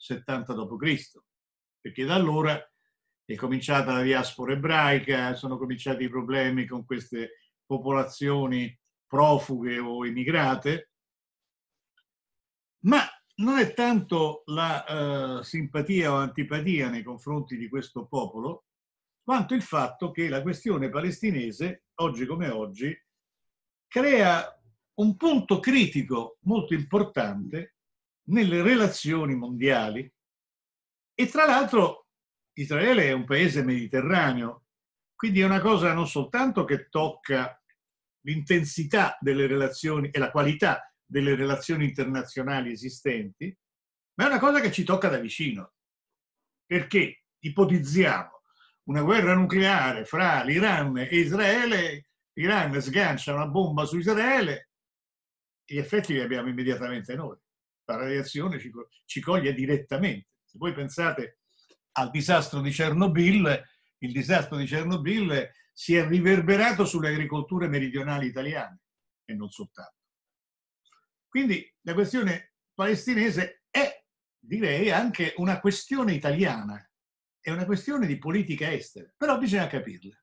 70 d.C., perché da allora è cominciata la diaspora ebraica, sono cominciati i problemi con queste popolazioni profughe o emigrate, ma non è tanto la eh, simpatia o antipatia nei confronti di questo popolo, quanto il fatto che la questione palestinese, oggi come oggi, crea un punto critico molto importante nelle relazioni mondiali e tra l'altro Israele è un paese mediterraneo, quindi è una cosa non soltanto che tocca l'intensità delle relazioni e la qualità delle relazioni internazionali esistenti, ma è una cosa che ci tocca da vicino, perché ipotizziamo una guerra nucleare fra l'Iran e Israele, l'Iran sgancia una bomba su Israele, gli effetti li abbiamo immediatamente noi la radiazione ci, ci coglie direttamente. Se voi pensate al disastro di Chernobyl, il disastro di Chernobyl si è riverberato sulle agricolture meridionali italiane e non soltanto. Quindi la questione palestinese è, direi, anche una questione italiana, è una questione di politica estera, però bisogna capirla.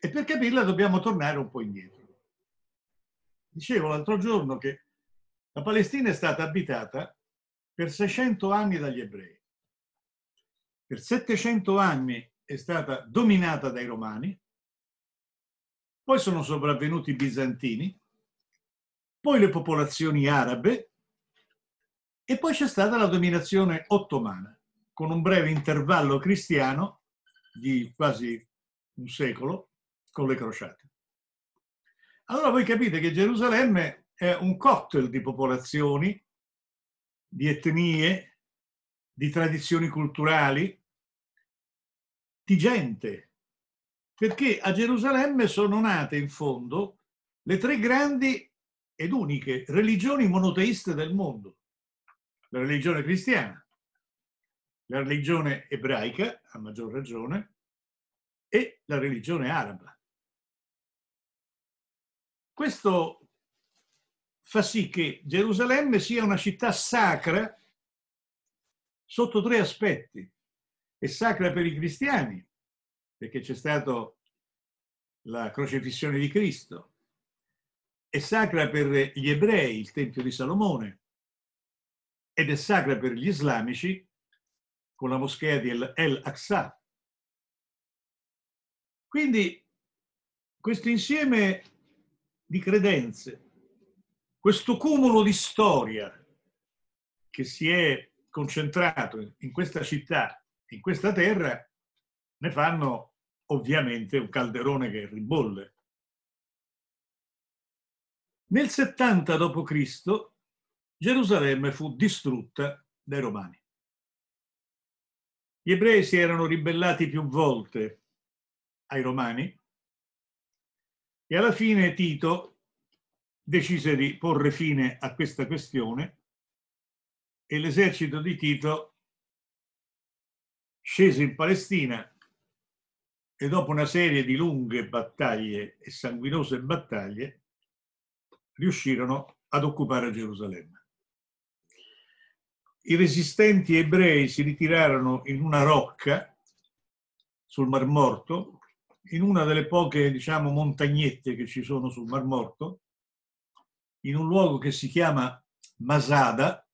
E per capirla dobbiamo tornare un po' indietro. Dicevo l'altro giorno che la Palestina è stata abitata per 600 anni dagli ebrei, per 700 anni è stata dominata dai romani, poi sono sopravvenuti i bizantini, poi le popolazioni arabe e poi c'è stata la dominazione ottomana, con un breve intervallo cristiano di quasi un secolo con le crociate. Allora voi capite che Gerusalemme è un cocktail di popolazioni, di etnie, di tradizioni culturali, di gente. Perché a Gerusalemme sono nate in fondo le tre grandi ed uniche religioni monoteiste del mondo. La religione cristiana, la religione ebraica, a maggior ragione, e la religione araba. Questo fa sì che Gerusalemme sia una città sacra sotto tre aspetti. È sacra per i cristiani, perché c'è stata la crocifissione di Cristo, è sacra per gli ebrei, il Tempio di Salomone, ed è sacra per gli islamici con la moschea di El-Aqsa. Quindi questo insieme di credenze questo cumulo di storia che si è concentrato in questa città, in questa terra, ne fanno ovviamente un calderone che ribolle. Nel 70 d.C. Gerusalemme fu distrutta dai Romani. Gli ebrei si erano ribellati più volte ai Romani e alla fine Tito decise di porre fine a questa questione e l'esercito di Tito scese in Palestina e dopo una serie di lunghe battaglie e sanguinose battaglie riuscirono ad occupare Gerusalemme. I resistenti ebrei si ritirarono in una rocca sul Mar Morto, in una delle poche diciamo, montagnette che ci sono sul Mar Morto, in un luogo che si chiama Masada,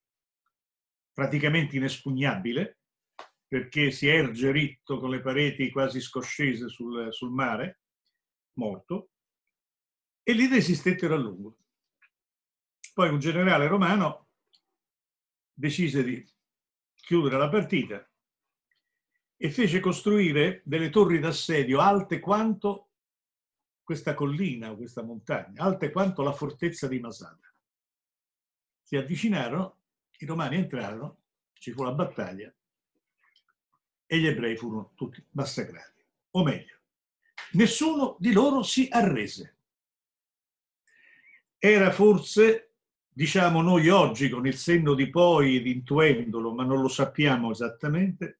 praticamente inespugnabile, perché si erge ritto con le pareti quasi scoscese sul, sul mare, morto, e lì resistettero a lungo. Poi un generale romano decise di chiudere la partita e fece costruire delle torri d'assedio alte quanto questa collina, questa montagna, alte quanto la fortezza di Masada. Si avvicinarono, i romani entrarono, ci fu la battaglia e gli ebrei furono tutti massacrati. O meglio, nessuno di loro si arrese. Era forse, diciamo noi oggi con il senno di poi ed intuendolo, ma non lo sappiamo esattamente,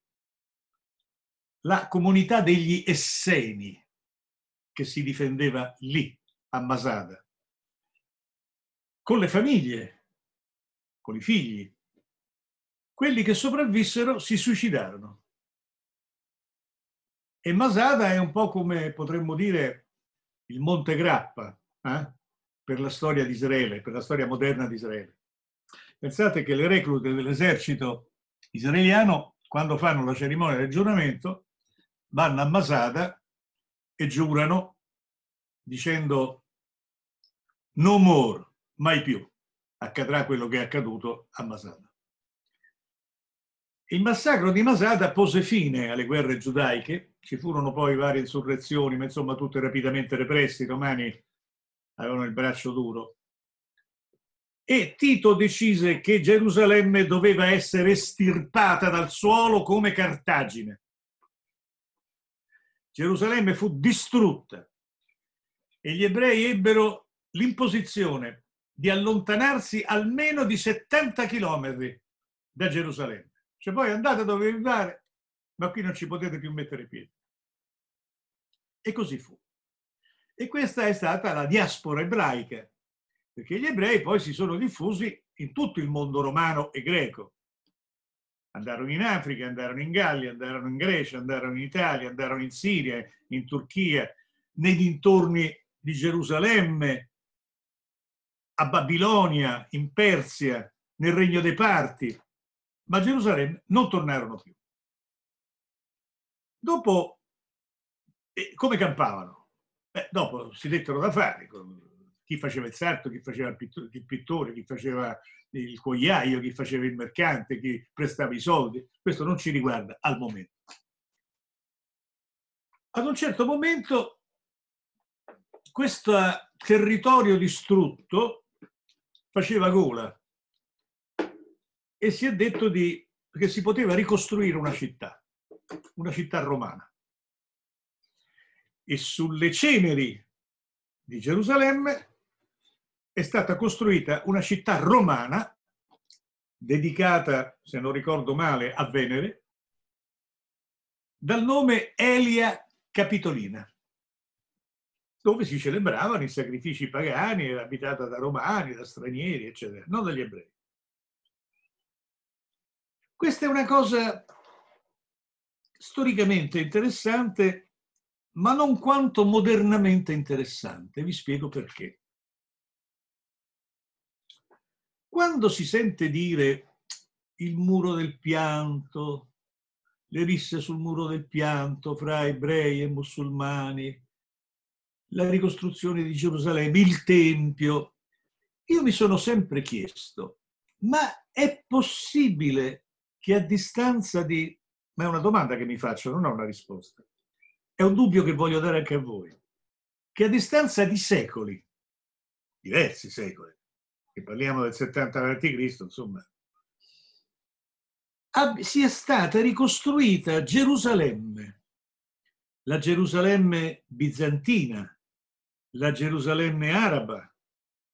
la comunità degli Esseni, che si difendeva lì, a Masada, con le famiglie, con i figli. Quelli che sopravvissero si suicidarono. E Masada è un po' come potremmo dire il Monte Grappa eh? per la storia di Israele, per la storia moderna di Israele. Pensate che le reclute dell'esercito israeliano, quando fanno la cerimonia del giuramento, vanno a Masada e giurano dicendo no more, mai più, accadrà quello che è accaduto a Masada. Il massacro di Masada pose fine alle guerre giudaiche, ci furono poi varie insurrezioni, ma insomma tutte rapidamente represse, i romani avevano il braccio duro. E Tito decise che Gerusalemme doveva essere estirpata dal suolo come Cartagine. Gerusalemme fu distrutta e gli ebrei ebbero l'imposizione di allontanarsi almeno di 70 chilometri da Gerusalemme. Cioè poi andate dove vi pare, ma qui non ci potete più mettere piedi. E così fu. E questa è stata la diaspora ebraica, perché gli ebrei poi si sono diffusi in tutto il mondo romano e greco. Andarono in Africa, andarono in Gallia, andarono in Grecia, andarono in Italia, andarono in Siria, in Turchia, nei dintorni di Gerusalemme, a Babilonia, in Persia, nel regno dei parti, ma a Gerusalemme non tornarono più. Dopo, eh, come campavano? Beh, dopo si dettero da fare, chi faceva il sarto, chi faceva il, pittore, chi, faceva il cuoiaio, chi faceva il mercante, chi prestava i soldi. Questo non ci riguarda al momento. Ad un certo momento questo territorio distrutto faceva gola e si è detto di, che si poteva ricostruire una città, una città romana. E sulle ceneri di Gerusalemme è stata costruita una città romana dedicata, se non ricordo male, a Venere, dal nome Elia Capitolina, dove si celebravano i sacrifici pagani, era abitata da romani, da stranieri, eccetera, non dagli ebrei. Questa è una cosa storicamente interessante, ma non quanto modernamente interessante. Vi spiego perché. Quando si sente dire il muro del pianto, le risse sul muro del pianto fra ebrei e musulmani, la ricostruzione di Gerusalemme, il Tempio, io mi sono sempre chiesto, ma è possibile che a distanza di... ma è una domanda che mi faccio, non ho una risposta. È un dubbio che voglio dare anche a voi, che a distanza di secoli, diversi secoli, che parliamo del 70 a.C., insomma, sia stata ricostruita Gerusalemme, la Gerusalemme bizantina, la Gerusalemme araba,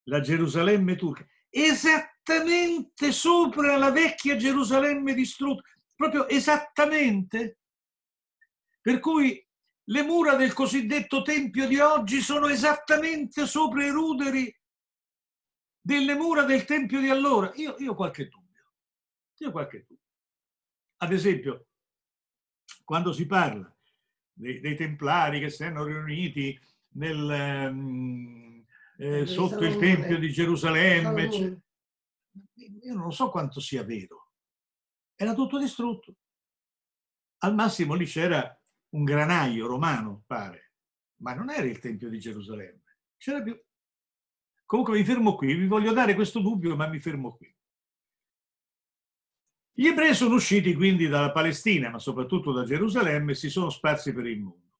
la Gerusalemme turca, esattamente sopra la vecchia Gerusalemme distrutta, proprio esattamente. Per cui le mura del cosiddetto Tempio di oggi sono esattamente sopra i ruderi delle mura del Tempio di allora? Io, io ho qualche dubbio, io ho qualche dubbio. Ad esempio, quando si parla dei, dei templari che si erano riuniti nel, ehm, eh, sotto il Tempio di Gerusalemme, io non so quanto sia vero. Era tutto distrutto. Al massimo lì c'era un granaio romano, pare, ma non era il Tempio di Gerusalemme. C'era più, Comunque mi fermo qui, vi voglio dare questo dubbio, ma mi fermo qui. Gli ebrei sono usciti quindi dalla Palestina, ma soprattutto da Gerusalemme, e si sono sparsi per il mondo.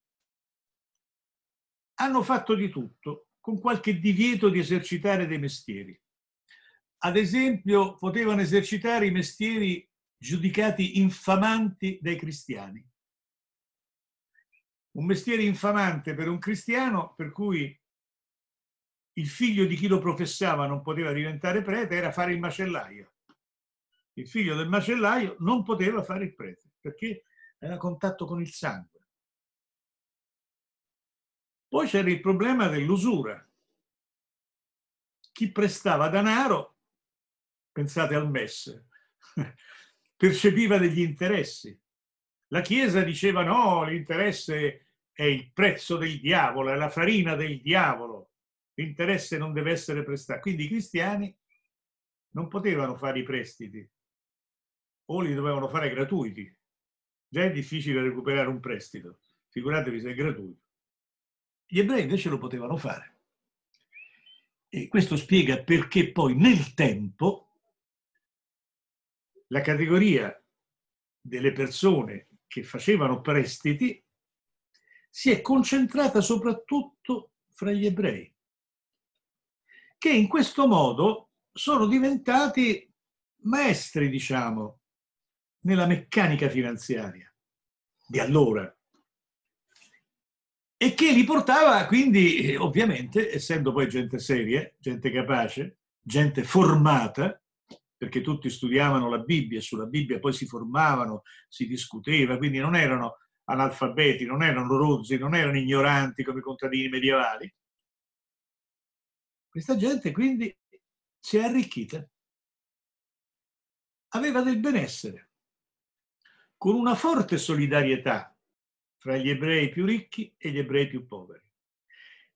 Hanno fatto di tutto, con qualche divieto di esercitare dei mestieri. Ad esempio, potevano esercitare i mestieri giudicati infamanti dai cristiani. Un mestiere infamante per un cristiano, per cui il figlio di chi lo professava non poteva diventare prete era fare il macellaio. Il figlio del macellaio non poteva fare il prete perché era a contatto con il sangue. Poi c'era il problema dell'usura. Chi prestava denaro, pensate al messe, percepiva degli interessi. La Chiesa diceva no, l'interesse è il prezzo del diavolo, è la farina del diavolo l'interesse non deve essere prestato. Quindi i cristiani non potevano fare i prestiti o li dovevano fare gratuiti. Già è difficile recuperare un prestito, figuratevi se è gratuito. Gli ebrei invece lo potevano fare. E questo spiega perché poi nel tempo la categoria delle persone che facevano prestiti si è concentrata soprattutto fra gli ebrei che in questo modo sono diventati maestri, diciamo, nella meccanica finanziaria di allora e che li portava quindi, ovviamente, essendo poi gente seria, gente capace, gente formata, perché tutti studiavano la Bibbia e sulla Bibbia poi si formavano, si discuteva, quindi non erano analfabeti, non erano rozzi, non erano ignoranti come i contadini medievali, questa gente quindi si è arricchita. Aveva del benessere, con una forte solidarietà fra gli ebrei più ricchi e gli ebrei più poveri,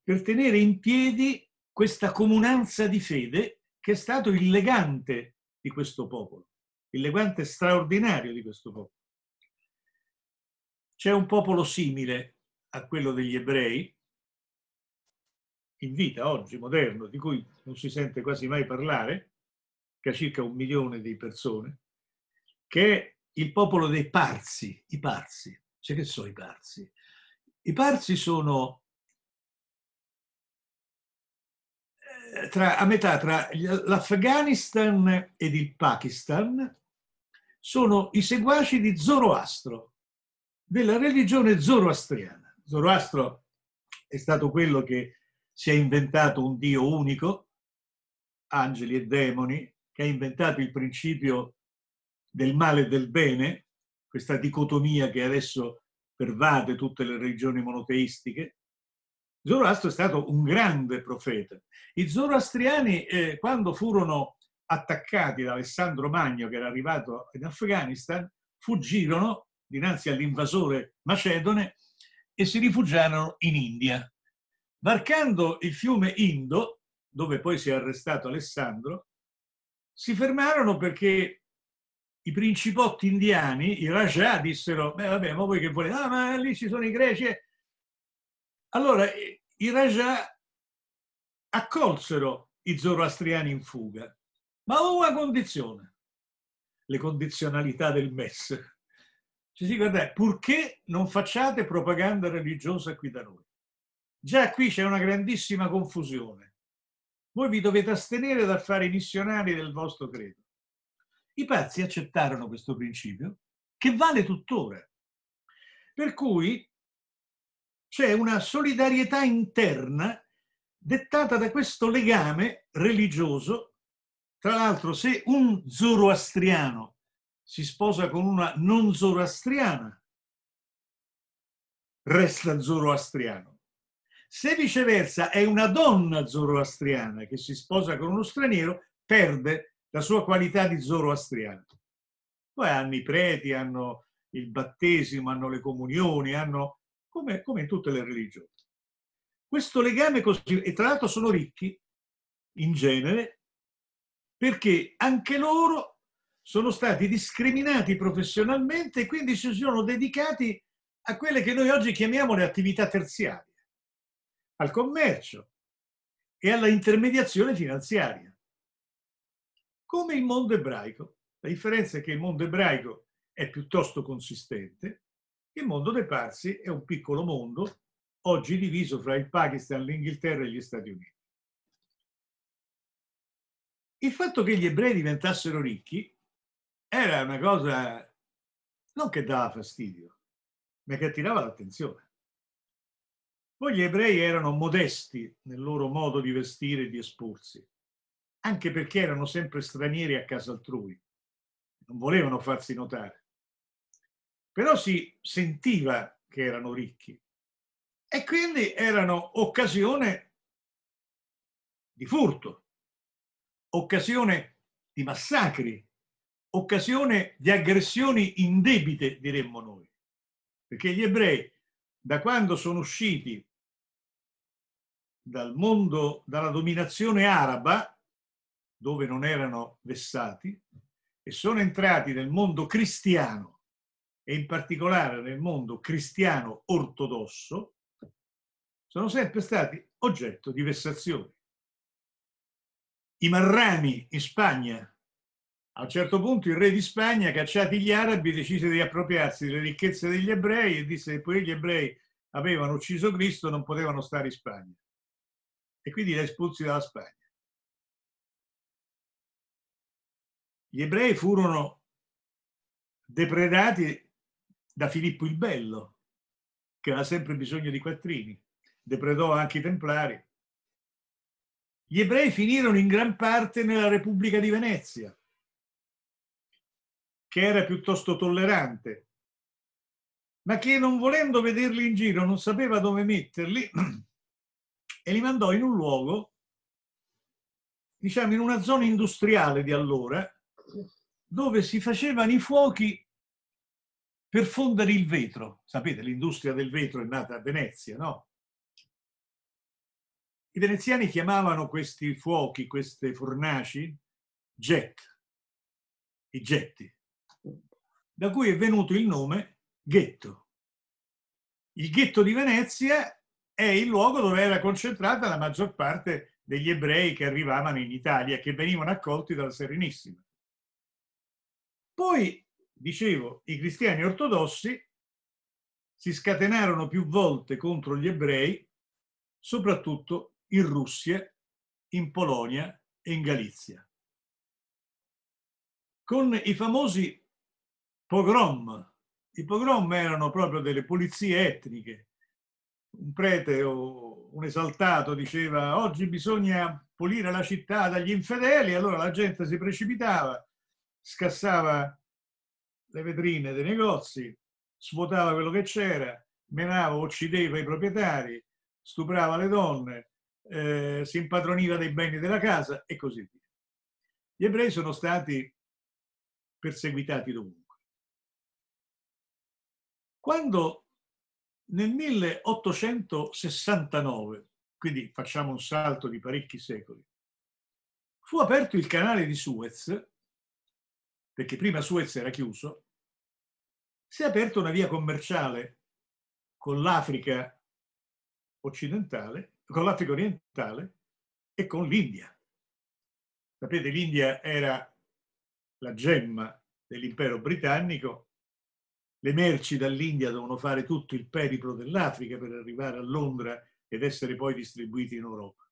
per tenere in piedi questa comunanza di fede che è stato il legante di questo popolo, il legante straordinario di questo popolo. C'è un popolo simile a quello degli ebrei, in vita oggi moderno, di cui non si sente quasi mai parlare, che ha circa un milione di persone, che è il popolo dei parsi, i parsi. Cioè che sono i parsi? I parsi sono eh, tra, a metà tra l'Afghanistan ed il Pakistan, sono i seguaci di Zoroastro, della religione zoroastriana. Zoroastro è stato quello che si è inventato un Dio unico, angeli e demoni, che ha inventato il principio del male e del bene, questa dicotomia che adesso pervade tutte le religioni monoteistiche. Zoroastro è stato un grande profeta. I zoroastriani, eh, quando furono attaccati da Alessandro Magno, che era arrivato in Afghanistan, fuggirono dinanzi all'invasore macedone e si rifugiarono in India. Varcando il fiume Indo, dove poi si è arrestato Alessandro, si fermarono perché i principotti indiani, i Rajah, dissero, beh vabbè, ma voi che volete? Ah, ma lì ci sono i greci. Allora, i Rajah accolsero i zoroastriani in fuga, ma a una condizione, le condizionalità del MES. Ci si guarda, purché non facciate propaganda religiosa qui da noi. Già qui c'è una grandissima confusione. Voi vi dovete astenere dal fare i missionari del vostro credo. I pazzi accettarono questo principio, che vale tuttora. Per cui c'è una solidarietà interna dettata da questo legame religioso. Tra l'altro, se un zoroastriano si sposa con una non zoroastriana, resta zoroastriano. Se viceversa è una donna zoroastriana che si sposa con uno straniero, perde la sua qualità di zoroastriana. Poi hanno i preti, hanno il battesimo, hanno le comunioni, hanno come, come in tutte le religioni. Questo legame così, e tra l'altro sono ricchi in genere, perché anche loro sono stati discriminati professionalmente e quindi si sono dedicati a quelle che noi oggi chiamiamo le attività terziarie al commercio e alla intermediazione finanziaria. Come il mondo ebraico, la differenza è che il mondo ebraico è piuttosto consistente, il mondo dei Parsi è un piccolo mondo, oggi diviso fra il Pakistan, l'Inghilterra e gli Stati Uniti. Il fatto che gli ebrei diventassero ricchi era una cosa non che dava fastidio, ma che attirava l'attenzione. Poi gli ebrei erano modesti nel loro modo di vestire e di esporsi, anche perché erano sempre stranieri a casa altrui, non volevano farsi notare. Però si sentiva che erano ricchi e quindi erano occasione di furto, occasione di massacri, occasione di aggressioni indebite, diremmo noi, perché gli ebrei da quando sono usciti dal mondo, dalla dominazione araba, dove non erano vessati, e sono entrati nel mondo cristiano, e in particolare nel mondo cristiano ortodosso, sono sempre stati oggetto di vessazioni. I marrani in Spagna, a un certo punto il re di Spagna, cacciati gli arabi, decise di appropriarsi delle ricchezze degli ebrei e disse che poi gli ebrei avevano ucciso Cristo non potevano stare in Spagna e quindi la espulsi dalla Spagna. Gli ebrei furono depredati da Filippo il Bello, che aveva sempre bisogno di quattrini, depredò anche i templari. Gli ebrei finirono in gran parte nella Repubblica di Venezia, che era piuttosto tollerante, ma che non volendo vederli in giro non sapeva dove metterli e li mandò in un luogo, diciamo in una zona industriale di allora, dove si facevano i fuochi per fondere il vetro. Sapete, l'industria del vetro è nata a Venezia, no? I veneziani chiamavano questi fuochi, queste fornaci, jet, i getti, da cui è venuto il nome ghetto. Il ghetto di Venezia è il luogo dove era concentrata la maggior parte degli ebrei che arrivavano in Italia, che venivano accolti dalla Serenissima. Poi, dicevo, i cristiani ortodossi si scatenarono più volte contro gli ebrei, soprattutto in Russia, in Polonia e in Galizia. Con i famosi pogrom, i pogrom erano proprio delle pulizie etniche un prete o un esaltato diceva oggi bisogna pulire la città dagli infedeli, allora la gente si precipitava, scassava le vetrine dei negozi, svuotava quello che c'era, menava, uccideva i proprietari, stuprava le donne, eh, si impadroniva dei beni della casa e così via. Gli ebrei sono stati perseguitati dovunque. Quando nel 1869, quindi facciamo un salto di parecchi secoli, fu aperto il canale di Suez, perché prima Suez era chiuso, si è aperta una via commerciale con l'Africa occidentale, con l'Africa orientale e con l'India. Sapete, l'India era la gemma dell'impero britannico le merci dall'India devono fare tutto il periplo dell'Africa per arrivare a Londra ed essere poi distribuiti in Europa.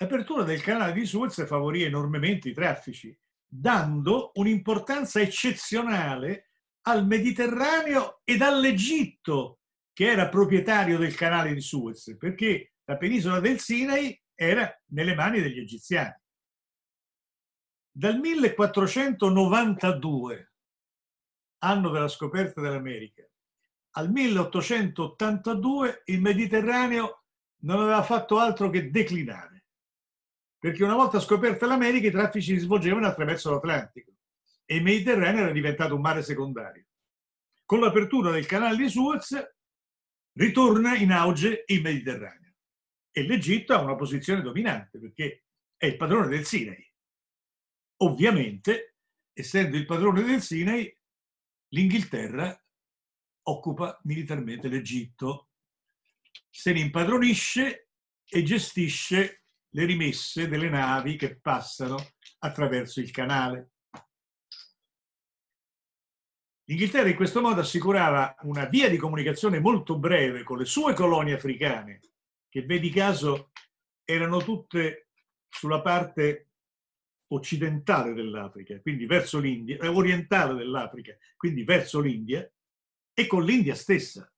L'apertura del canale di Suez favorì enormemente i traffici, dando un'importanza eccezionale al Mediterraneo ed all'Egitto, che era proprietario del canale di Suez, perché la penisola del Sinai era nelle mani degli egiziani. Dal 1492 anno della scoperta dell'America, al 1882 il Mediterraneo non aveva fatto altro che declinare, perché una volta scoperta l'America i traffici si svolgevano attraverso l'Atlantico e il Mediterraneo era diventato un mare secondario. Con l'apertura del canale di Suez ritorna in auge il Mediterraneo e l'Egitto ha una posizione dominante perché è il padrone del Sinai. Ovviamente, essendo il padrone del Sinai, l'Inghilterra occupa militarmente l'Egitto, se ne impadronisce e gestisce le rimesse delle navi che passano attraverso il canale. L'Inghilterra in questo modo assicurava una via di comunicazione molto breve con le sue colonie africane, che vedi caso erano tutte sulla parte occidentale dell'Africa, quindi verso l'India, eh, orientale dell'Africa, quindi verso l'India, e con l'India stessa.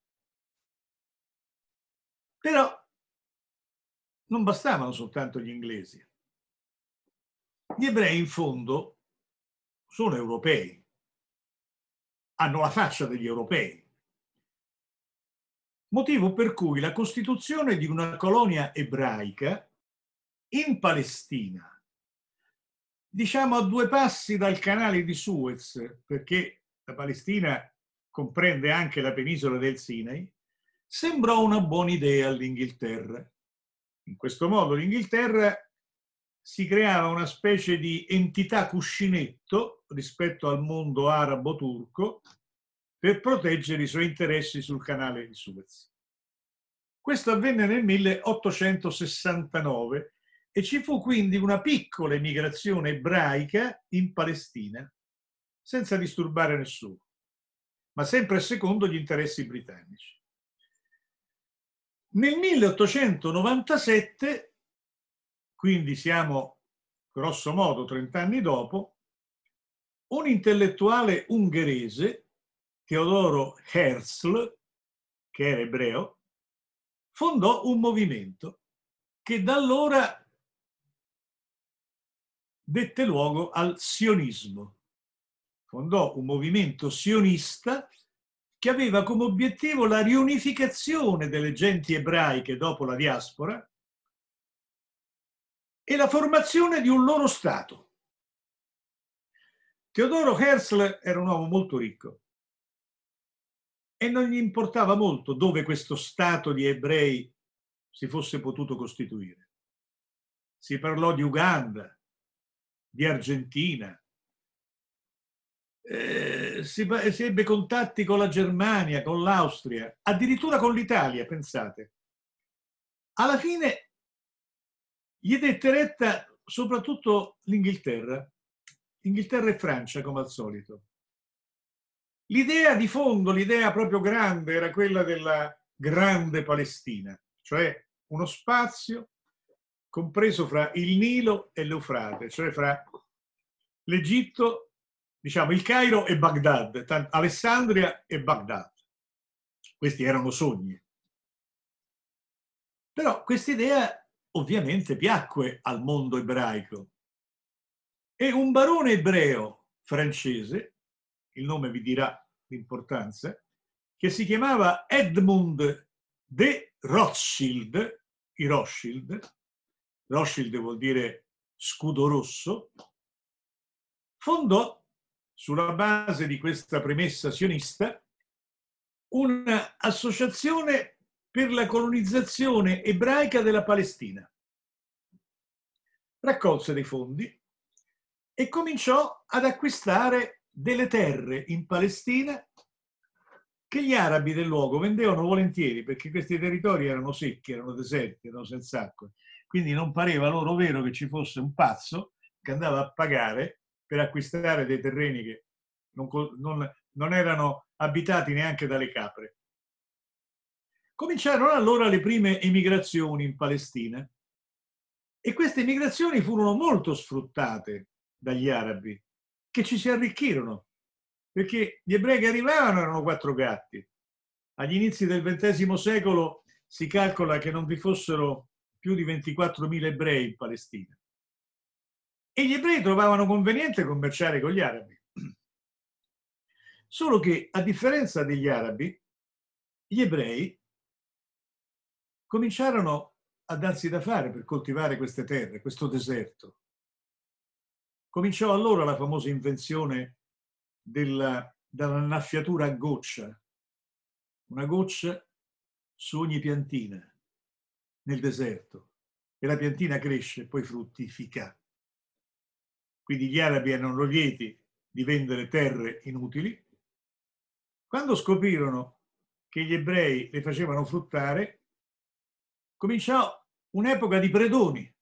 Però non bastavano soltanto gli inglesi. Gli ebrei in fondo sono europei, hanno la faccia degli europei, motivo per cui la costituzione di una colonia ebraica in Palestina diciamo a due passi dal canale di Suez, perché la Palestina comprende anche la penisola del Sinai, sembrò una buona idea all'Inghilterra. In questo modo l'Inghilterra si creava una specie di entità cuscinetto rispetto al mondo arabo-turco per proteggere i suoi interessi sul canale di Suez. Questo avvenne nel 1869 e ci fu quindi una piccola emigrazione ebraica in Palestina, senza disturbare nessuno, ma sempre secondo gli interessi britannici. Nel 1897, quindi siamo grosso modo 30 anni dopo, un intellettuale ungherese, Teodoro Herzl, che era ebreo, fondò un movimento che da allora dette luogo al sionismo. Fondò un movimento sionista che aveva come obiettivo la riunificazione delle genti ebraiche dopo la diaspora e la formazione di un loro Stato. Teodoro Herzl era un uomo molto ricco e non gli importava molto dove questo Stato di ebrei si fosse potuto costituire. Si parlò di Uganda, di Argentina. Eh, si, si ebbe contatti con la Germania, con l'Austria, addirittura con l'Italia, pensate. Alla fine gli dette retta soprattutto l'Inghilterra, Inghilterra e Francia come al solito. L'idea di fondo, l'idea proprio grande era quella della grande Palestina, cioè uno spazio compreso fra il Nilo e l'Eufrate, cioè fra l'Egitto, diciamo il Cairo e Baghdad, Alessandria e Baghdad. Questi erano sogni. Però questa idea ovviamente piacque al mondo ebraico e un barone ebreo francese, il nome vi dirà l'importanza, che si chiamava Edmund de Rothschild, i Rothschild, Rothschild vuol dire scudo rosso, fondò sulla base di questa premessa sionista un'associazione per la colonizzazione ebraica della Palestina. Raccolse dei fondi e cominciò ad acquistare delle terre in Palestina che gli arabi del luogo vendevano volentieri perché questi territori erano secchi, erano deserti, erano senza acqua quindi non pareva loro vero che ci fosse un pazzo che andava a pagare per acquistare dei terreni che non, non, non erano abitati neanche dalle capre. Cominciarono allora le prime emigrazioni in Palestina e queste emigrazioni furono molto sfruttate dagli arabi che ci si arricchirono perché gli ebrei che arrivavano erano quattro gatti. Agli inizi del XX secolo si calcola che non vi fossero più di 24.000 ebrei in Palestina. E gli ebrei trovavano conveniente commerciare con gli arabi. Solo che, a differenza degli arabi, gli ebrei cominciarono a darsi da fare per coltivare queste terre, questo deserto. Cominciò allora la famosa invenzione della, dell'annaffiatura a goccia, una goccia su ogni piantina nel deserto e la piantina cresce poi fruttifica. Quindi gli arabi erano lieti di vendere terre inutili. Quando scoprirono che gli ebrei le facevano fruttare, cominciò un'epoca di predoni.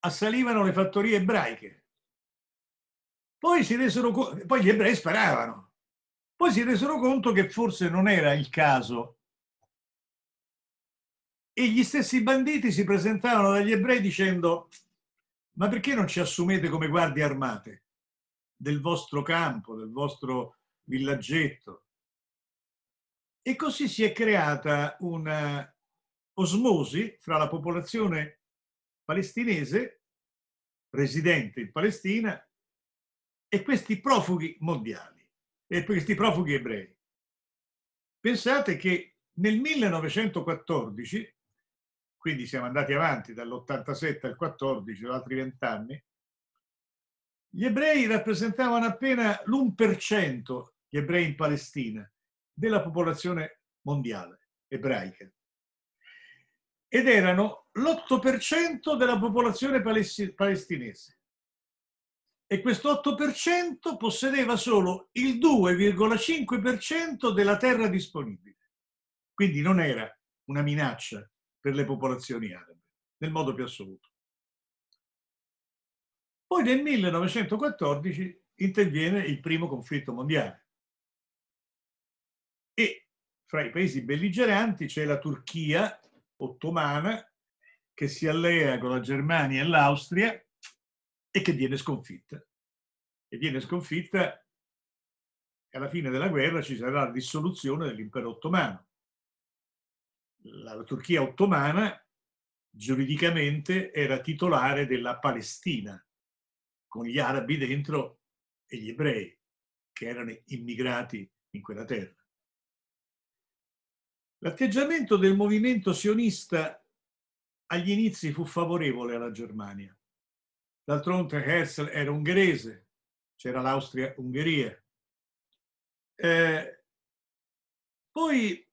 Assalivano le fattorie ebraiche. Poi, si resero, poi gli ebrei sparavano. Poi si resero conto che forse non era il caso e gli stessi banditi si presentavano dagli ebrei dicendo ma perché non ci assumete come guardie armate del vostro campo, del vostro villaggetto? E così si è creata una osmosi fra la popolazione palestinese, residente in Palestina, e questi profughi mondiali, e questi profughi ebrei. Pensate che nel 1914 quindi siamo andati avanti dall'87 al 14, altri vent'anni. Gli ebrei rappresentavano appena l'1%, gli ebrei in Palestina, della popolazione mondiale ebraica ed erano l'8% della popolazione palestinese. E questo 8% possedeva solo il 2,5% della terra disponibile. Quindi non era una minaccia per le popolazioni arabe, nel modo più assoluto. Poi nel 1914 interviene il primo conflitto mondiale e fra i paesi belligeranti c'è la Turchia ottomana che si allea con la Germania e l'Austria e che viene sconfitta. E viene sconfitta alla fine della guerra ci sarà la dissoluzione dell'impero ottomano la, la Turchia ottomana giuridicamente era titolare della Palestina, con gli arabi dentro e gli ebrei, che erano immigrati in quella terra. L'atteggiamento del movimento sionista agli inizi fu favorevole alla Germania. D'altronde Herzl era ungherese, c'era l'Austria-Ungheria. Eh, poi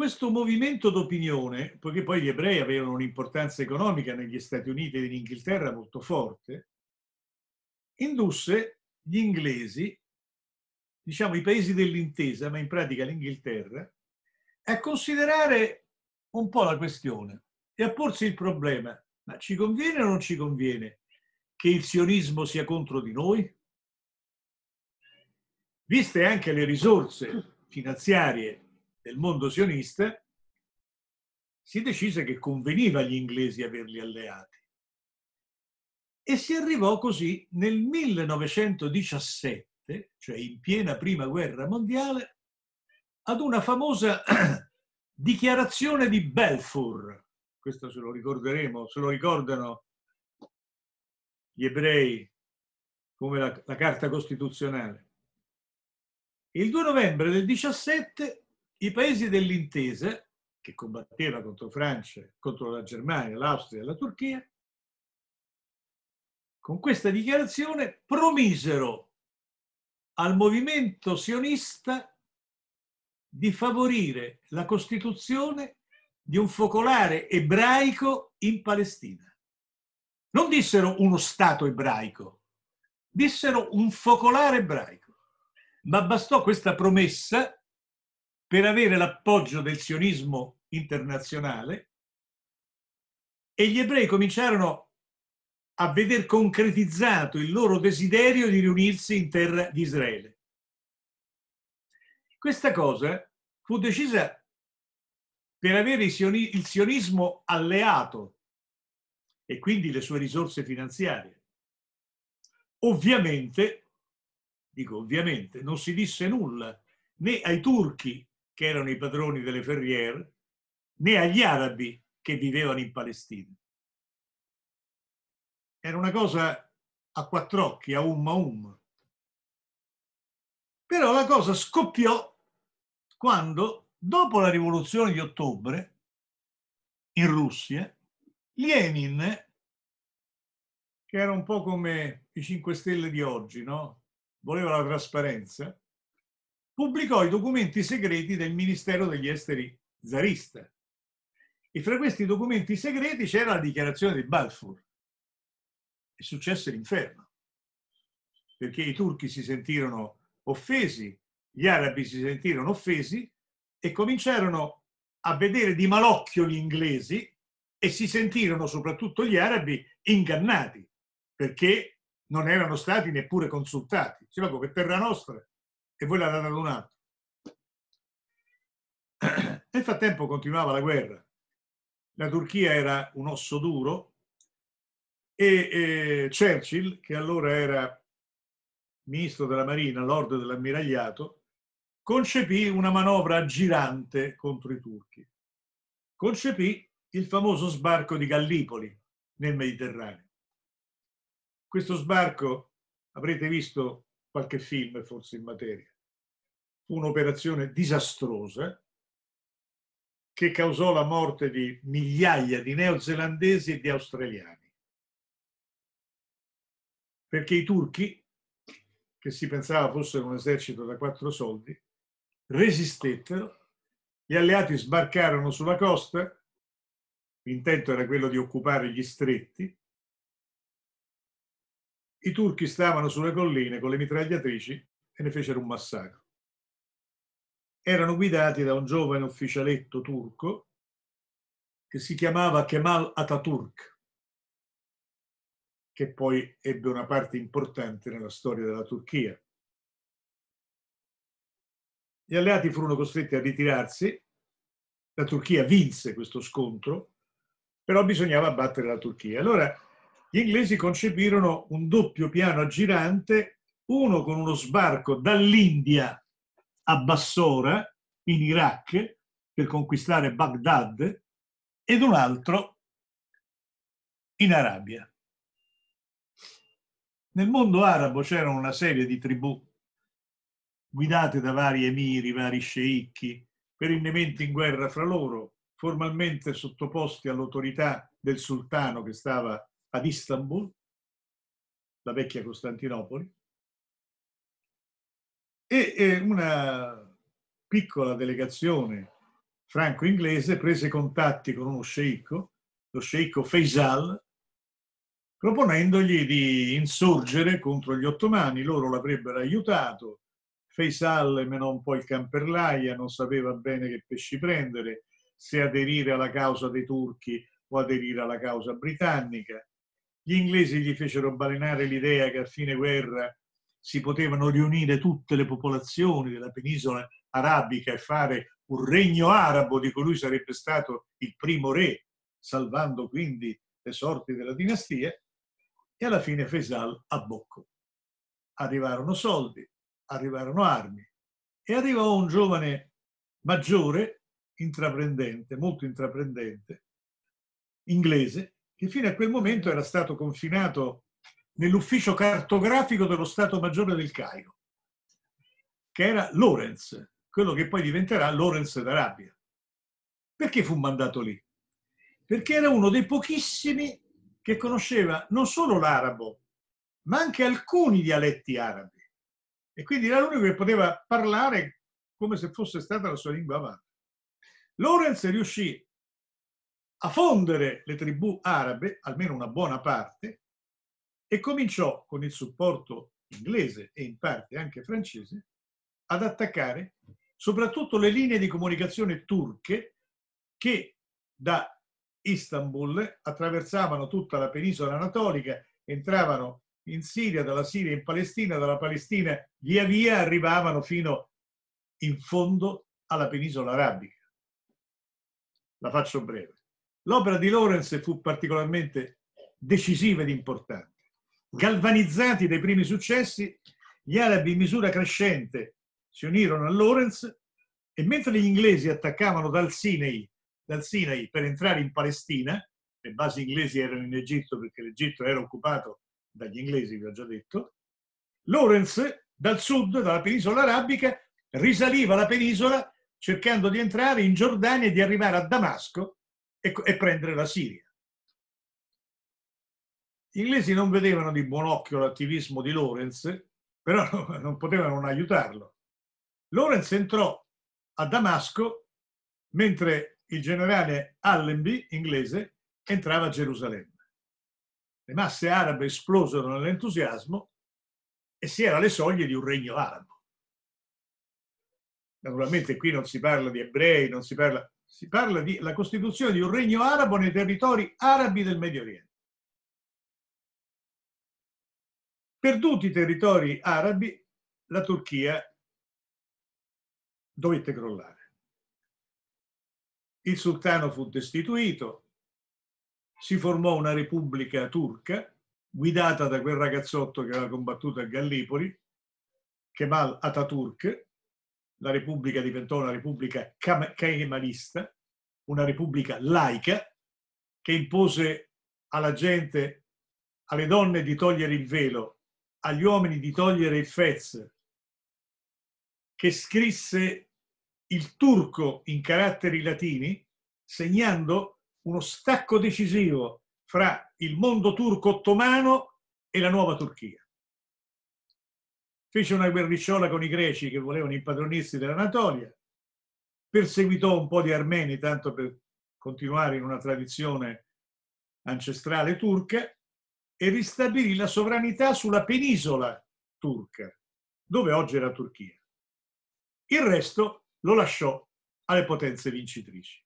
questo movimento d'opinione, poiché poi gli ebrei avevano un'importanza economica negli Stati Uniti e in Inghilterra molto forte, indusse gli inglesi, diciamo i paesi dell'intesa, ma in pratica l'Inghilterra, a considerare un po' la questione e a porsi il problema, ma ci conviene o non ci conviene che il sionismo sia contro di noi? Viste anche le risorse finanziarie del mondo sionista, si decise che conveniva agli inglesi averli alleati. E si arrivò così nel 1917, cioè in piena prima guerra mondiale, ad una famosa dichiarazione di Belfour. Questo se lo ricorderemo, se lo ricordano gli ebrei come la, la Carta Costituzionale. Il 2 novembre del 17 i paesi dell'intesa, che combatteva contro Francia, contro la Germania, l'Austria e la Turchia, con questa dichiarazione promisero al movimento sionista di favorire la costituzione di un focolare ebraico in Palestina. Non dissero uno Stato ebraico, dissero un focolare ebraico, ma bastò questa promessa per avere l'appoggio del sionismo internazionale e gli ebrei cominciarono a veder concretizzato il loro desiderio di riunirsi in terra di Israele. Questa cosa fu decisa per avere il sionismo alleato e quindi le sue risorse finanziarie. Ovviamente, dico ovviamente, non si disse nulla né ai turchi che erano i padroni delle ferriere, né agli arabi che vivevano in Palestina. Era una cosa a quattro occhi, a um a um. Però la cosa scoppiò quando, dopo la rivoluzione di ottobre, in Russia, Lenin, che era un po' come i 5 Stelle di oggi, no? voleva la trasparenza, pubblicò i documenti segreti del Ministero degli Esteri zarista. E fra questi documenti segreti c'era la dichiarazione di Balfour. È successo l'inferno, perché i turchi si sentirono offesi, gli arabi si sentirono offesi e cominciarono a vedere di malocchio gli inglesi e si sentirono soprattutto gli arabi ingannati perché non erano stati neppure consultati. Dicevano che terra nostra e voi la date ad un altro. Nel frattempo continuava la guerra. La Turchia era un osso duro e, e Churchill, che allora era ministro della Marina, lord dell'ammiragliato, concepì una manovra girante contro i turchi. Concepì il famoso sbarco di Gallipoli nel Mediterraneo. Questo sbarco avrete visto qualche film forse in materia un'operazione disastrosa che causò la morte di migliaia di neozelandesi e di australiani. Perché i turchi, che si pensava fossero un esercito da quattro soldi, resistettero, gli alleati sbarcarono sulla costa, l'intento era quello di occupare gli stretti, i turchi stavano sulle colline con le mitragliatrici e ne fecero un massacro erano guidati da un giovane ufficialetto turco che si chiamava Kemal Atatürk, che poi ebbe una parte importante nella storia della Turchia. Gli alleati furono costretti a ritirarsi, la Turchia vinse questo scontro, però bisognava battere la Turchia. Allora gli inglesi concepirono un doppio piano aggirante, uno con uno sbarco dall'India a Bassora, in Iraq, per conquistare Baghdad, ed un altro in Arabia. Nel mondo arabo c'erano una serie di tribù guidate da vari emiri, vari sceicchi, perennemente in guerra fra loro, formalmente sottoposti all'autorità del sultano che stava ad Istanbul, la vecchia Costantinopoli, e, una piccola delegazione franco-inglese prese contatti con uno sceicco, lo sceicco Faisal, proponendogli di insorgere contro gli ottomani, loro l'avrebbero aiutato, Faisal meno un po' il camperlaia, non sapeva bene che pesci prendere, se aderire alla causa dei turchi o aderire alla causa britannica. Gli inglesi gli fecero balenare l'idea che a fine guerra si potevano riunire tutte le popolazioni della penisola arabica e fare un regno arabo di cui lui sarebbe stato il primo re, salvando quindi le sorti della dinastia, e alla fine Faisal abboccò. Arrivarono soldi, arrivarono armi e arrivò un giovane maggiore, intraprendente, molto intraprendente, inglese, che fino a quel momento era stato confinato nell'ufficio cartografico dello Stato Maggiore del Cairo, che era Lorenz, quello che poi diventerà Lorenz d'Arabia. Perché fu mandato lì? Perché era uno dei pochissimi che conosceva non solo l'arabo, ma anche alcuni dialetti arabi. E quindi era l'unico che poteva parlare come se fosse stata la sua lingua madre. Lorenz riuscì a fondere le tribù arabe, almeno una buona parte, e cominciò con il supporto inglese e in parte anche francese ad attaccare soprattutto le linee di comunicazione turche che da Istanbul attraversavano tutta la penisola anatolica, entravano in Siria, dalla Siria in Palestina, dalla Palestina via via arrivavano fino in fondo alla penisola arabica. La faccio breve. L'opera di Lawrence fu particolarmente decisiva ed importante. Galvanizzati dai primi successi, gli arabi in misura crescente si unirono a Lawrence e mentre gli inglesi attaccavano dal Sinai, dal Sinai per entrare in Palestina, le basi inglesi erano in Egitto perché l'Egitto era occupato dagli inglesi, vi ho già detto, Lawrence dal sud, dalla penisola arabica, risaliva la penisola cercando di entrare in Giordania e di arrivare a Damasco e, e prendere la Siria. Gli inglesi non vedevano di buon occhio l'attivismo di Lorenz, però non potevano non aiutarlo. Lorenz entrò a Damasco mentre il generale Allenby, inglese, entrava a Gerusalemme. Le masse arabe esplosero nell'entusiasmo e si era alle soglie di un regno arabo. Naturalmente qui non si parla di ebrei, non si parla, si parla della costituzione di un regno arabo nei territori arabi del Medio Oriente. Per tutti i territori arabi la Turchia dovette crollare. Il sultano fu destituito, si formò una repubblica turca guidata da quel ragazzotto che aveva combattuto a Gallipoli, Kemal Atatürk, la Repubblica diventò una Repubblica kemalista, una Repubblica laica, che impose alla gente, alle donne di togliere il velo agli uomini di togliere il fez che scrisse il turco in caratteri latini, segnando uno stacco decisivo fra il mondo turco ottomano e la nuova Turchia. Fece una guerricciola con i greci che volevano impadronirsi dell'Anatolia, perseguitò un po' di armeni, tanto per continuare in una tradizione ancestrale turca, e ristabilì la sovranità sulla penisola turca, dove oggi è la Turchia. Il resto lo lasciò alle potenze vincitrici.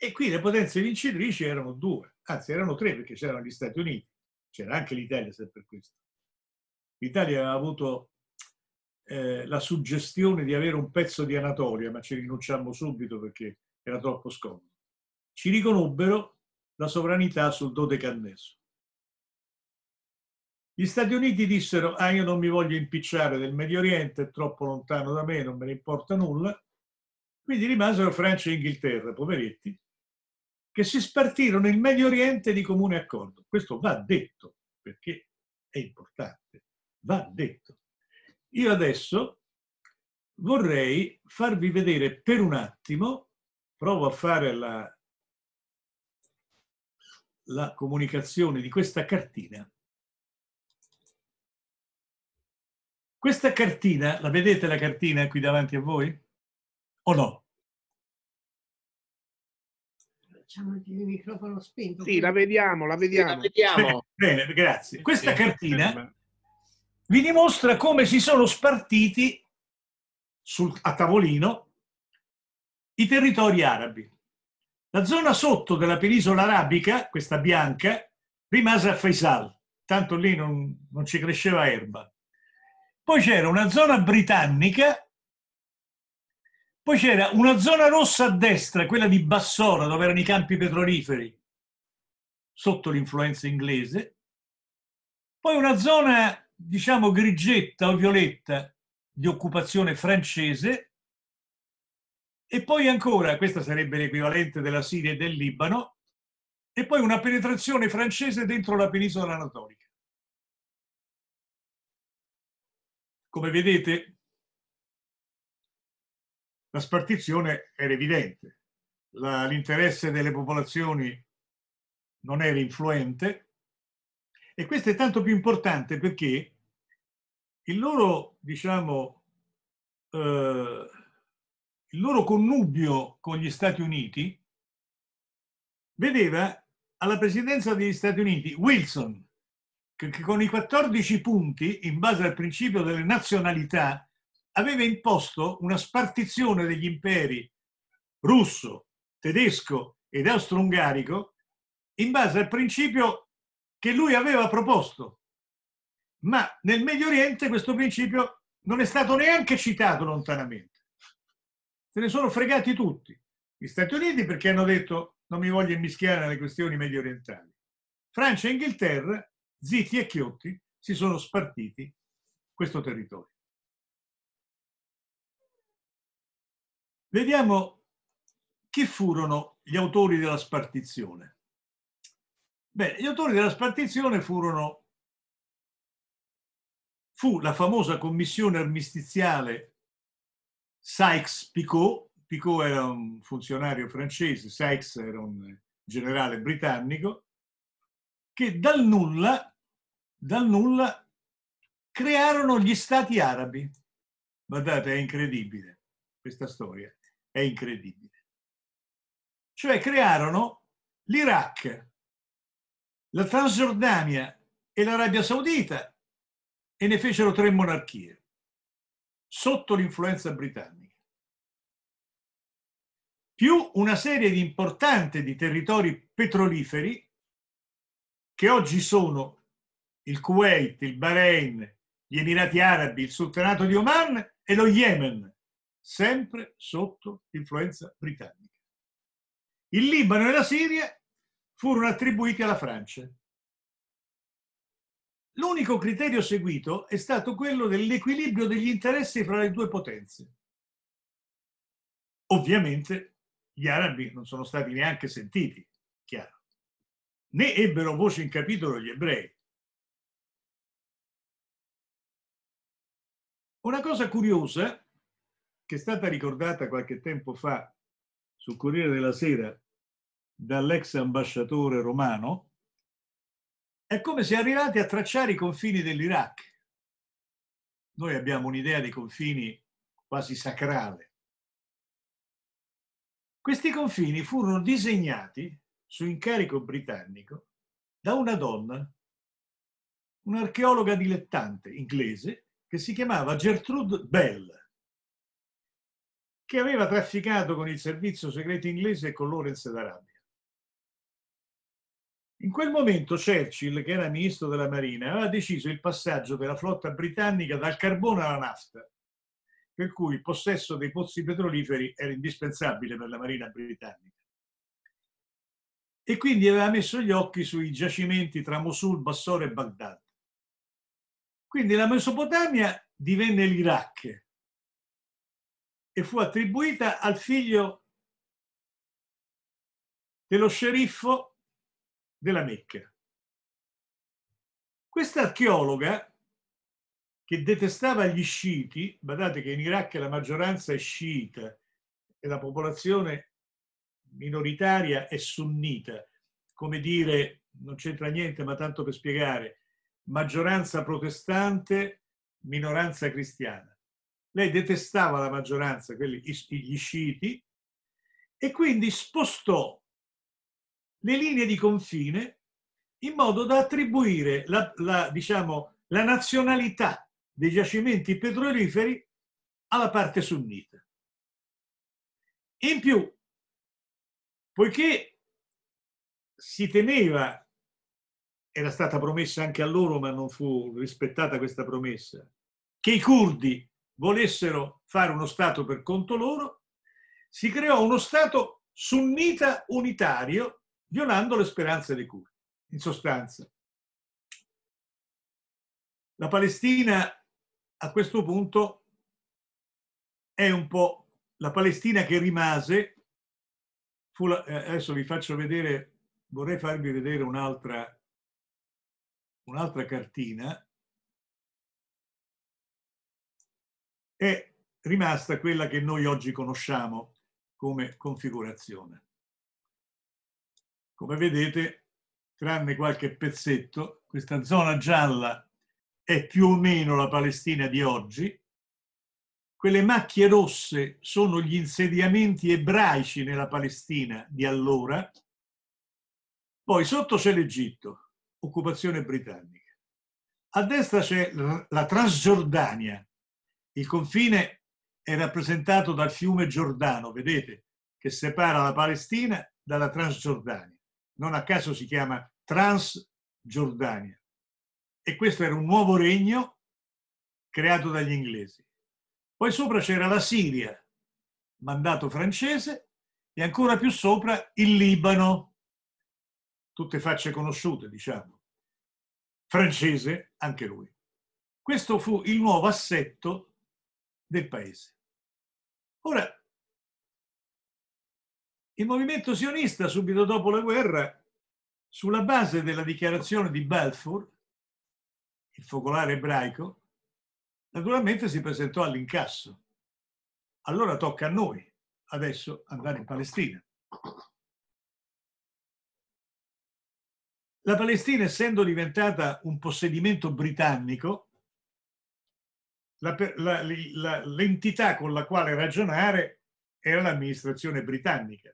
E qui le potenze vincitrici erano due, anzi erano tre perché c'erano gli Stati Uniti, c'era anche l'Italia se per questo. L'Italia aveva avuto eh, la suggestione di avere un pezzo di Anatolia, ma ci rinunciammo subito perché era troppo scomodo. Ci riconobbero la sovranità sul Dodecanneso. Gli Stati Uniti dissero, ah io non mi voglio impicciare del Medio Oriente, è troppo lontano da me, non me ne importa nulla. Quindi rimasero Francia e Inghilterra, poveretti, che si spartirono il Medio Oriente di comune accordo. Questo va detto, perché è importante, va detto. Io adesso vorrei farvi vedere per un attimo, provo a fare la, la comunicazione di questa cartina Questa cartina, la vedete la cartina qui davanti a voi? O no? Facciamo il microfono spento. Sì, la vediamo, la vediamo. La vediamo. Bene, grazie. Questa cartina vi dimostra come si sono spartiti sul, a tavolino i territori arabi. La zona sotto della penisola arabica, questa bianca, rimase a Faisal, tanto lì non, non ci cresceva erba. Poi c'era una zona britannica, poi c'era una zona rossa a destra, quella di Bassora, dove erano i campi petroliferi, sotto l'influenza inglese, poi una zona, diciamo, grigetta o violetta di occupazione francese, e poi ancora, questa sarebbe l'equivalente della Siria e del Libano, e poi una penetrazione francese dentro la penisola anatolica. Come vedete, la spartizione era evidente. L'interesse delle popolazioni non era influente e questo è tanto più importante perché il loro, diciamo, eh, il loro connubio con gli Stati Uniti vedeva alla presidenza degli Stati Uniti Wilson, che, con i 14 punti, in base al principio delle nazionalità, aveva imposto una spartizione degli imperi russo, tedesco ed austro-ungarico in base al principio che lui aveva proposto. Ma nel Medio Oriente questo principio non è stato neanche citato lontanamente. Se ne sono fregati tutti. Gli Stati Uniti perché hanno detto non mi voglio immischiare nelle questioni medio orientali. Francia e Inghilterra Ziti e Chiotti si sono spartiti questo territorio. Vediamo chi furono gli autori della spartizione. Beh, gli autori della spartizione furono fu la famosa commissione armistiziale Sykes-Picot. Picot era un funzionario francese, Sykes era un generale britannico, che dal nulla, dal nulla crearono gli stati arabi. Guardate, è incredibile questa storia, è incredibile. Cioè crearono l'Iraq, la Transgiordania e l'Arabia Saudita e ne fecero tre monarchie sotto l'influenza britannica, più una serie di importanti di territori petroliferi che oggi sono il Kuwait, il Bahrain, gli Emirati Arabi, il Sultanato di Oman e lo Yemen, sempre sotto influenza britannica. Il Libano e la Siria furono attribuiti alla Francia. L'unico criterio seguito è stato quello dell'equilibrio degli interessi fra le due potenze. Ovviamente gli arabi non sono stati neanche sentiti, chiaro né ebbero voce in capitolo gli ebrei. Una cosa curiosa, che è stata ricordata qualche tempo fa sul Corriere della Sera dall'ex ambasciatore romano, è come se arrivati a tracciare i confini dell'Iraq. Noi abbiamo un'idea dei confini quasi sacrale. Questi confini furono disegnati su incarico britannico da una donna, un'archeologa dilettante inglese che si chiamava Gertrude Bell, che aveva trafficato con il servizio segreto inglese e con Lawrence d'Arabia. In quel momento Churchill, che era ministro della Marina, aveva deciso il passaggio della flotta britannica dal carbone alla nafta, per cui il possesso dei pozzi petroliferi era indispensabile per la Marina britannica e quindi aveva messo gli occhi sui giacimenti tra Mosul, Bassor e Baghdad. Quindi la Mesopotamia divenne l'Iraq e fu attribuita al figlio dello sceriffo della Mecca. Questa archeologa, che detestava gli sciiti, guardate che in Iraq la maggioranza è sciita e la popolazione minoritaria e sunnita, come dire, non c'entra niente, ma tanto per spiegare, maggioranza protestante, minoranza cristiana. Lei detestava la maggioranza, quelli, gli sciiti, e quindi spostò le linee di confine in modo da attribuire la, la, diciamo, la nazionalità dei giacimenti petroliferi alla parte sunnita. In più, Poiché si temeva, era stata promessa anche a loro, ma non fu rispettata questa promessa, che i curdi volessero fare uno Stato per conto loro, si creò uno Stato sunnita unitario, violando le speranze dei curdi, in sostanza. La Palestina a questo punto è un po' la Palestina che rimase la, eh, adesso vi faccio vedere, vorrei farvi vedere un'altra un cartina. È rimasta quella che noi oggi conosciamo come configurazione. Come vedete, tranne qualche pezzetto, questa zona gialla è più o meno la Palestina di oggi, quelle macchie rosse sono gli insediamenti ebraici nella Palestina di allora, poi sotto c'è l'Egitto, occupazione britannica. A destra c'è la Transgiordania, il confine è rappresentato dal fiume Giordano, vedete, che separa la Palestina dalla Transgiordania. Non a caso si chiama Transgiordania. E questo era un nuovo regno creato dagli inglesi. Poi sopra c'era la Siria, mandato francese, e ancora più sopra il Libano, tutte facce conosciute, diciamo, francese anche lui. Questo fu il nuovo assetto del paese. Ora, il movimento sionista, subito dopo la guerra, sulla base della dichiarazione di Balfour, il focolare ebraico, Naturalmente si presentò all'incasso. Allora tocca a noi adesso andare in Palestina. La Palestina, essendo diventata un possedimento britannico, l'entità con la quale ragionare era l'amministrazione britannica.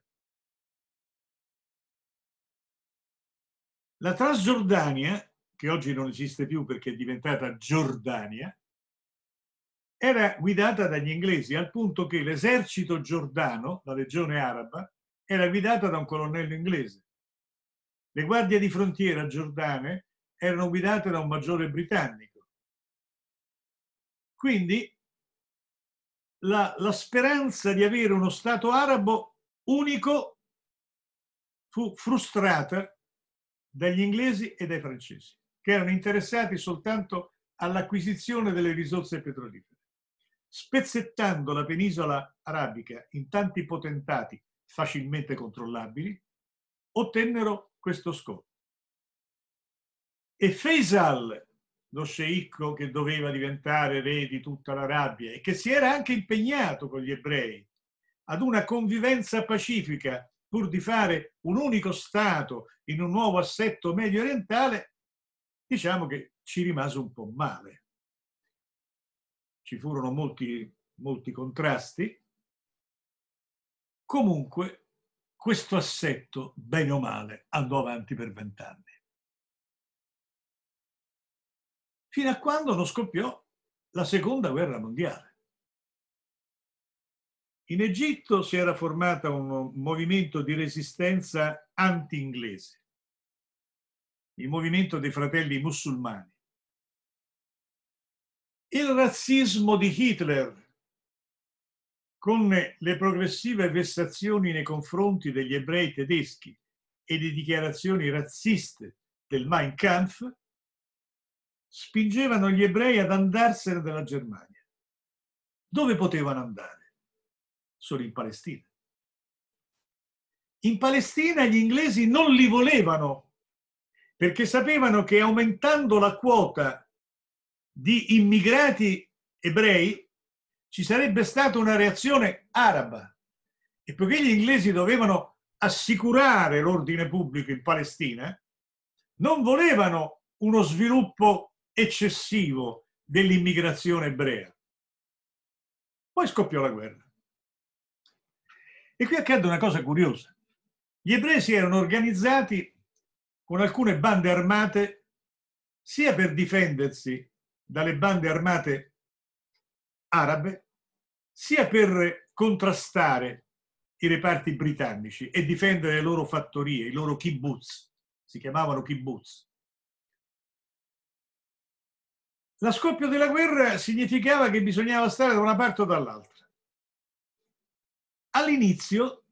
La Transgiordania, che oggi non esiste più perché è diventata Giordania, era guidata dagli inglesi al punto che l'esercito giordano, la legione araba, era guidata da un colonnello inglese. Le guardie di frontiera giordane erano guidate da un maggiore britannico. Quindi la, la speranza di avere uno Stato arabo unico fu frustrata dagli inglesi e dai francesi, che erano interessati soltanto all'acquisizione delle risorse petrolifere spezzettando la penisola arabica in tanti potentati facilmente controllabili, ottennero questo scopo. E Faisal, lo sceicco che doveva diventare re di tutta l'Arabia e che si era anche impegnato con gli ebrei ad una convivenza pacifica pur di fare un unico Stato in un nuovo assetto medio orientale, diciamo che ci rimase un po' male ci furono molti, molti contrasti. Comunque questo assetto, bene o male, andò avanti per vent'anni. Fino a quando non scoppiò la seconda guerra mondiale. In Egitto si era formato un movimento di resistenza anti-inglese, il movimento dei fratelli musulmani, il razzismo di Hitler, con le progressive vessazioni nei confronti degli ebrei tedeschi e le dichiarazioni razziste del Mein Kampf, spingevano gli ebrei ad andarsene dalla Germania. Dove potevano andare? Solo in Palestina. In Palestina gli inglesi non li volevano perché sapevano che aumentando la quota di immigrati ebrei, ci sarebbe stata una reazione araba. E poiché gli inglesi dovevano assicurare l'ordine pubblico in Palestina, non volevano uno sviluppo eccessivo dell'immigrazione ebrea. Poi scoppiò la guerra. E qui accadde una cosa curiosa. Gli ebrei si erano organizzati con alcune bande armate sia per difendersi dalle bande armate arabe, sia per contrastare i reparti britannici e difendere le loro fattorie, i loro kibbutz, si chiamavano kibbutz. La scoppio della guerra significava che bisognava stare da una parte o dall'altra. All'inizio,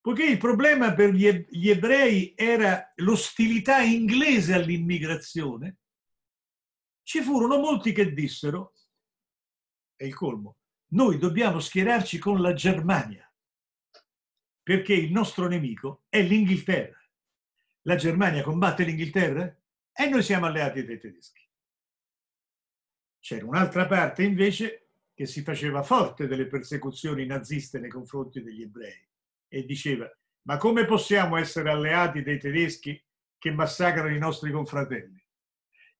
poiché il problema per gli ebrei era l'ostilità inglese all'immigrazione, ci furono molti che dissero, è il colmo, noi dobbiamo schierarci con la Germania, perché il nostro nemico è l'Inghilterra. La Germania combatte l'Inghilterra e noi siamo alleati dei tedeschi. C'era un'altra parte invece che si faceva forte delle persecuzioni naziste nei confronti degli ebrei e diceva ma come possiamo essere alleati dei tedeschi che massacrano i nostri confratelli?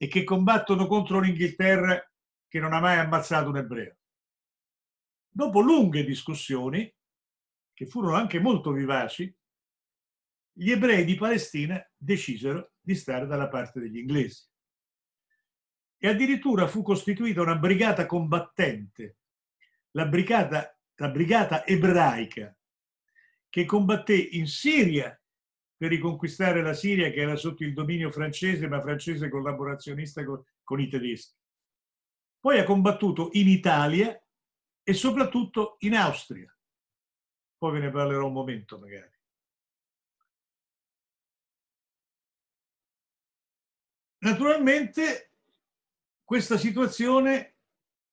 e che combattono contro l'Inghilterra che non ha mai ammazzato un ebreo. Dopo lunghe discussioni, che furono anche molto vivaci, gli ebrei di Palestina decisero di stare dalla parte degli inglesi. E addirittura fu costituita una brigata combattente, la brigata, la brigata ebraica, che combatté in Siria per riconquistare la Siria che era sotto il dominio francese, ma francese collaborazionista con, con i tedeschi. Poi ha combattuto in Italia e soprattutto in Austria. Poi ve ne parlerò un momento magari. Naturalmente questa situazione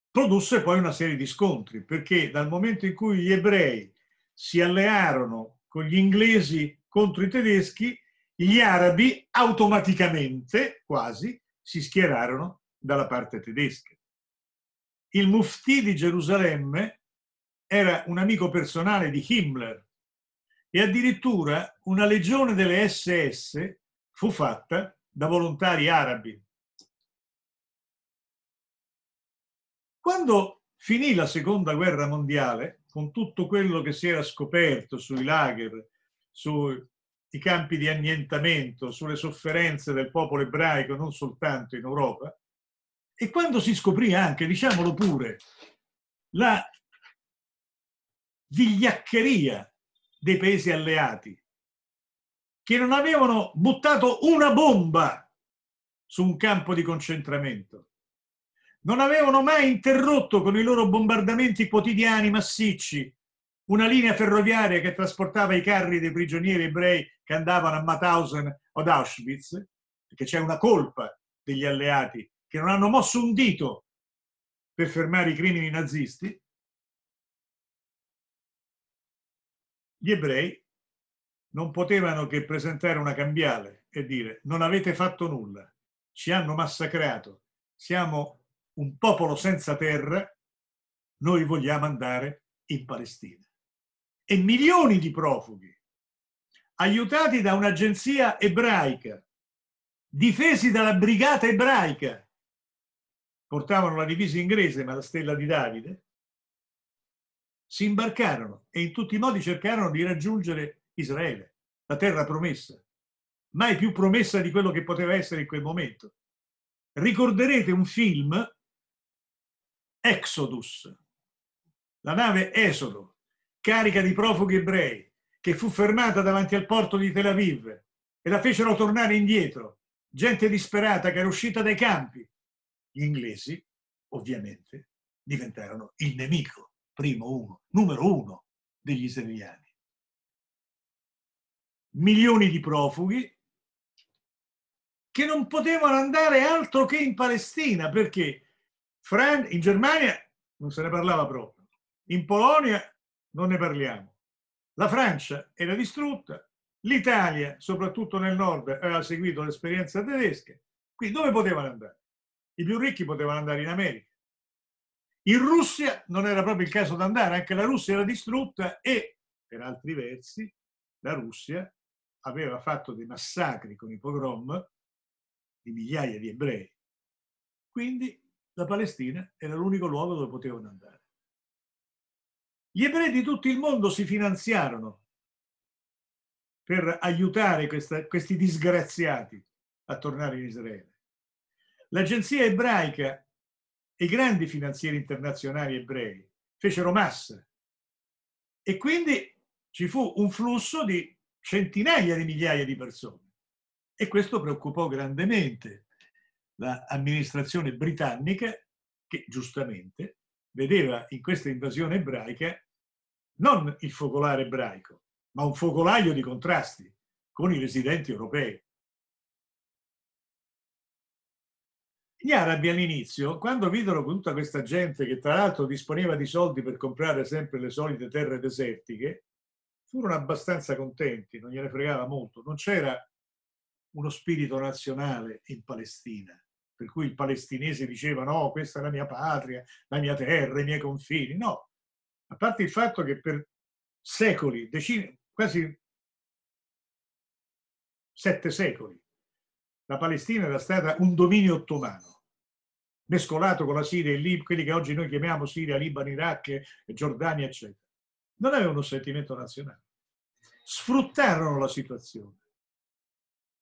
produsse poi una serie di scontri, perché dal momento in cui gli ebrei si allearono con gli inglesi contro i tedeschi, gli arabi automaticamente, quasi, si schierarono dalla parte tedesca. Il mufti di Gerusalemme era un amico personale di Himmler e addirittura una legione delle SS fu fatta da volontari arabi. Quando finì la seconda guerra mondiale, con tutto quello che si era scoperto sui lager sui campi di annientamento, sulle sofferenze del popolo ebraico, non soltanto in Europa, e quando si scoprì anche, diciamolo pure, la vigliaccheria dei paesi alleati, che non avevano buttato una bomba su un campo di concentramento, non avevano mai interrotto con i loro bombardamenti quotidiani massicci una linea ferroviaria che trasportava i carri dei prigionieri ebrei che andavano a Mauthausen o ad Auschwitz, perché c'è una colpa degli alleati che non hanno mosso un dito per fermare i crimini nazisti, gli ebrei non potevano che presentare una cambiale e dire non avete fatto nulla, ci hanno massacrato, siamo un popolo senza terra, noi vogliamo andare in Palestina e milioni di profughi, aiutati da un'agenzia ebraica, difesi dalla brigata ebraica, portavano la divisa inglese ma la stella di Davide, si imbarcarono e in tutti i modi cercarono di raggiungere Israele, la terra promessa, mai più promessa di quello che poteva essere in quel momento. Ricorderete un film, Exodus, la nave Esodo, carica di profughi ebrei, che fu fermata davanti al porto di Tel Aviv e la fecero tornare indietro, gente disperata che era uscita dai campi. Gli inglesi, ovviamente, diventarono il nemico, primo uno, numero uno degli israeliani. Milioni di profughi che non potevano andare altro che in Palestina perché in Germania non se ne parlava proprio, in Polonia non ne parliamo. La Francia era distrutta, l'Italia, soprattutto nel nord, aveva seguito l'esperienza tedesca. Qui dove potevano andare? I più ricchi potevano andare in America. In Russia non era proprio il caso di andare, anche la Russia era distrutta e, per altri versi, la Russia aveva fatto dei massacri con i pogrom di migliaia di ebrei. Quindi la Palestina era l'unico luogo dove potevano andare. Gli ebrei di tutto il mondo si finanziarono per aiutare questa, questi disgraziati a tornare in Israele. L'agenzia ebraica e i grandi finanzieri internazionali ebrei fecero massa e quindi ci fu un flusso di centinaia di migliaia di persone e questo preoccupò grandemente l'amministrazione britannica che giustamente vedeva in questa invasione ebraica non il focolare ebraico, ma un focolaio di contrasti con i residenti europei. Gli arabi all'inizio, quando videro tutta questa gente che tra l'altro disponeva di soldi per comprare sempre le solite terre desertiche, furono abbastanza contenti, non gliene fregava molto, non c'era uno spirito nazionale in Palestina, per cui il palestinese diceva no, questa è la mia patria, la mia terra, i miei confini, no, a parte il fatto che per secoli, decine, quasi sette secoli, la Palestina era stata un dominio ottomano, mescolato con la Siria e Libano, quelli che oggi noi chiamiamo Siria, Libano, Iraq, eh, Giordania, eccetera. Non avevano un sentimento nazionale. Sfruttarono la situazione.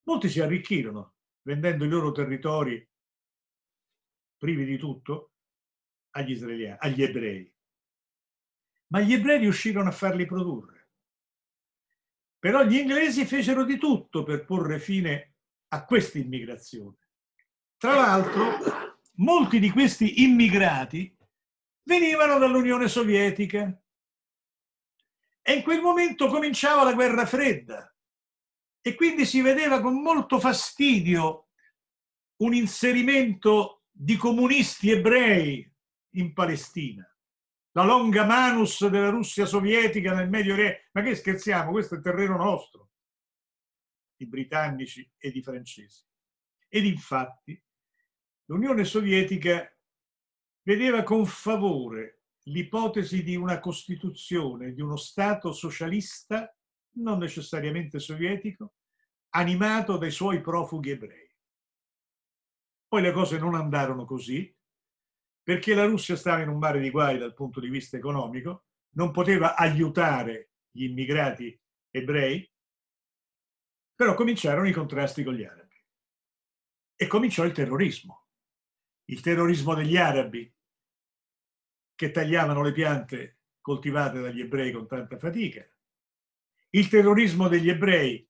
Molti si arricchirono vendendo i loro territori privi di tutto agli israeliani, agli ebrei ma gli ebrei riuscirono a farli produrre. Però gli inglesi fecero di tutto per porre fine a questa immigrazione. Tra l'altro, molti di questi immigrati venivano dall'Unione Sovietica e in quel momento cominciava la guerra fredda e quindi si vedeva con molto fastidio un inserimento di comunisti ebrei in Palestina la longa manus della Russia sovietica nel Medio Oriente. Ma che scherziamo, questo è terreno nostro, i britannici e i francesi. Ed infatti l'Unione Sovietica vedeva con favore l'ipotesi di una Costituzione, di uno Stato socialista, non necessariamente sovietico, animato dai suoi profughi ebrei. Poi le cose non andarono così, perché la Russia stava in un mare di guai dal punto di vista economico, non poteva aiutare gli immigrati ebrei, però cominciarono i contrasti con gli arabi e cominciò il terrorismo, il terrorismo degli arabi che tagliavano le piante coltivate dagli ebrei con tanta fatica, il terrorismo degli ebrei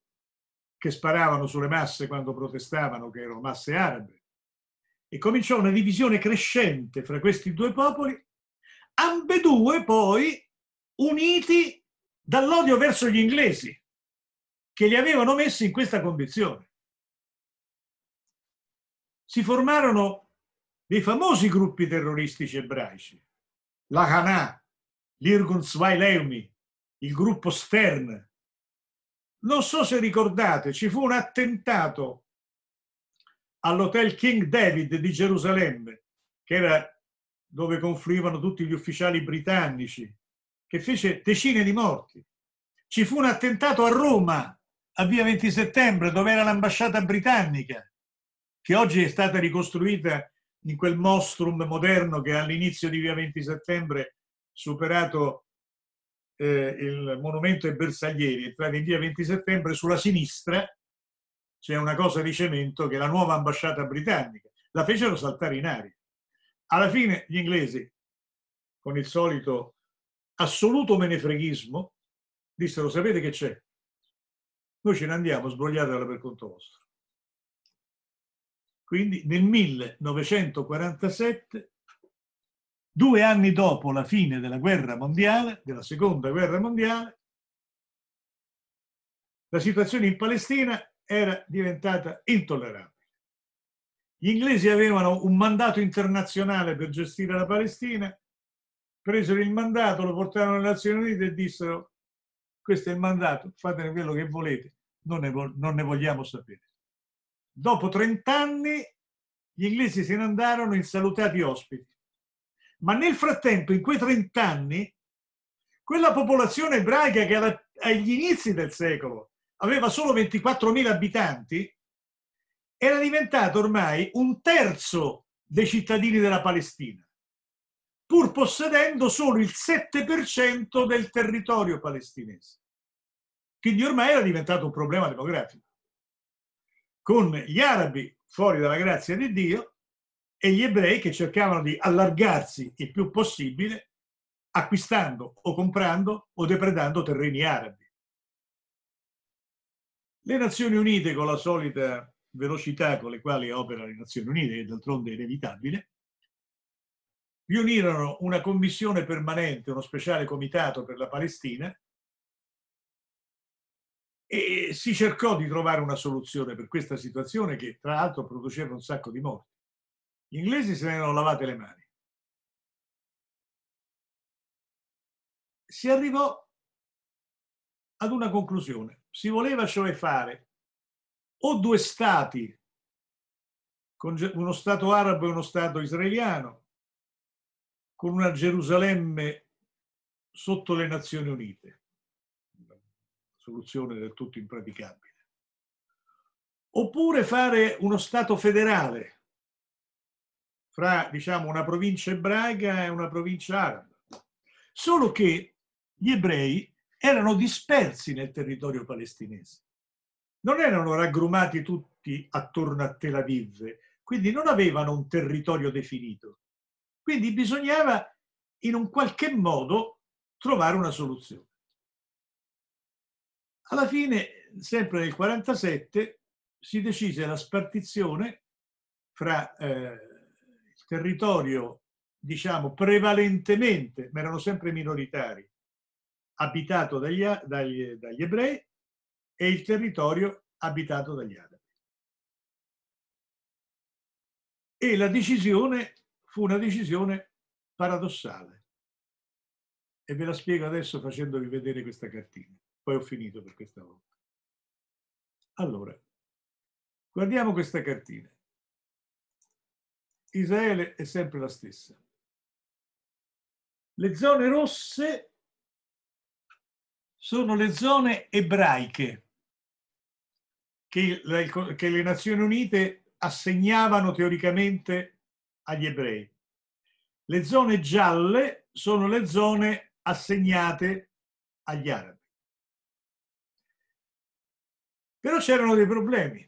che sparavano sulle masse quando protestavano, che erano masse arabe, e cominciò una divisione crescente fra questi due popoli, ambedue poi uniti dall'odio verso gli inglesi, che li avevano messi in questa condizione. Si formarono dei famosi gruppi terroristici ebraici, la Hanà, l'Irgun Zweileumi, il gruppo Stern. Non so se ricordate, ci fu un attentato all'Hotel King David di Gerusalemme, che era dove confluivano tutti gli ufficiali britannici, che fece decine di morti. Ci fu un attentato a Roma, a via 20 settembre, dove era l'ambasciata britannica, che oggi è stata ricostruita in quel mostrum moderno che all'inizio di via 20 settembre, superato eh, il monumento ai bersaglieri, entrate in via 20 settembre, sulla sinistra c'è una cosa di cemento che la nuova ambasciata britannica. La fecero saltare in aria. Alla fine gli inglesi, con il solito assoluto menefreghismo, dissero sapete che c'è? Noi ce ne andiamo, sbrogliatela per conto vostro. Quindi nel 1947, due anni dopo la fine della guerra mondiale, della seconda guerra mondiale, la situazione in Palestina era diventata intollerabile. Gli inglesi avevano un mandato internazionale per gestire la Palestina, presero il mandato, lo portarono alle Nazioni Unite e dissero questo è il mandato, fatene quello che volete, non ne, non ne vogliamo sapere. Dopo 30 anni gli inglesi se ne andarono insalutati ospiti. Ma nel frattempo, in quei 30 anni, quella popolazione ebraica che era agli inizi del secolo aveva solo 24.000 abitanti, era diventato ormai un terzo dei cittadini della Palestina, pur possedendo solo il 7% del territorio palestinese. Quindi ormai era diventato un problema demografico. Con gli arabi fuori dalla grazia di Dio e gli ebrei che cercavano di allargarsi il più possibile acquistando o comprando o depredando terreni arabi. Le Nazioni Unite, con la solita velocità con le quali opera le Nazioni Unite, che d'altronde è inevitabile, riunirono una commissione permanente, uno speciale comitato per la Palestina e si cercò di trovare una soluzione per questa situazione che tra l'altro produceva un sacco di morti. Gli inglesi se ne erano lavate le mani. Si arrivò ad una conclusione si voleva cioè fare o due stati, uno stato arabo e uno stato israeliano, con una Gerusalemme sotto le Nazioni Unite, una soluzione del tutto impraticabile, oppure fare uno stato federale fra diciamo, una provincia ebraica e una provincia araba. Solo che gli ebrei erano dispersi nel territorio palestinese. Non erano raggrumati tutti attorno a Tel Aviv, quindi non avevano un territorio definito. Quindi bisognava in un qualche modo trovare una soluzione. Alla fine, sempre nel 1947, si decise la spartizione fra eh, il territorio, diciamo, prevalentemente, ma erano sempre minoritari, abitato dagli, dagli, dagli ebrei e il territorio abitato dagli arabi. E la decisione fu una decisione paradossale. E ve la spiego adesso facendovi vedere questa cartina. Poi ho finito per questa volta. Allora, guardiamo questa cartina. Israele è sempre la stessa. Le zone rosse sono le zone ebraiche che, che le Nazioni Unite assegnavano teoricamente agli ebrei. Le zone gialle sono le zone assegnate agli arabi. Però c'erano dei problemi.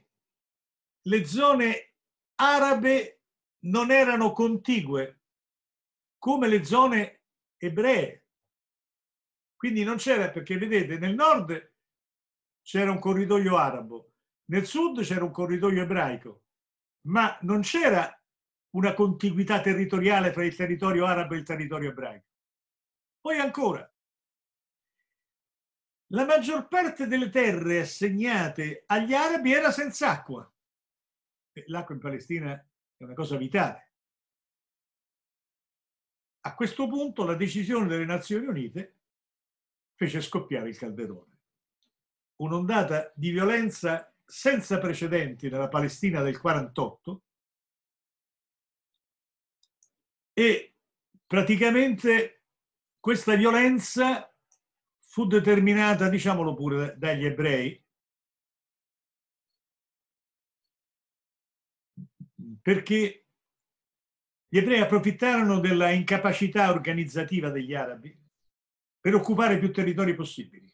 Le zone arabe non erano contigue come le zone ebree. Quindi non c'era, perché vedete, nel nord c'era un corridoio arabo, nel sud c'era un corridoio ebraico, ma non c'era una contiguità territoriale fra il territorio arabo e il territorio ebraico. Poi ancora, la maggior parte delle terre assegnate agli arabi era senza acqua. L'acqua in Palestina è una cosa vitale. A questo punto la decisione delle Nazioni Unite fece scoppiare il calderone. Un'ondata di violenza senza precedenti nella Palestina del 48 e praticamente questa violenza fu determinata, diciamolo pure, dagli ebrei, perché gli ebrei approfittarono della incapacità organizzativa degli arabi per occupare più territori possibili.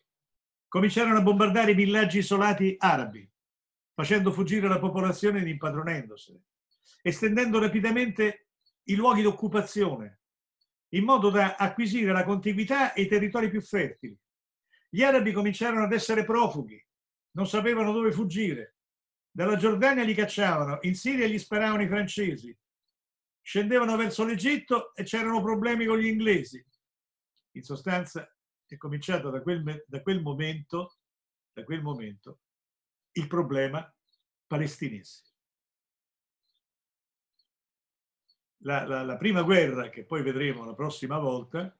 Cominciarono a bombardare i villaggi isolati arabi, facendo fuggire la popolazione ed impadronendosene, estendendo rapidamente i luoghi d'occupazione, in modo da acquisire la contiguità e i territori più fertili. Gli arabi cominciarono ad essere profughi, non sapevano dove fuggire. Dalla Giordania li cacciavano, in Siria gli sparavano i francesi, scendevano verso l'Egitto e c'erano problemi con gli inglesi. In sostanza è cominciato da quel, da quel, momento, da quel momento il problema palestinese. La, la, la prima guerra, che poi vedremo la prossima volta,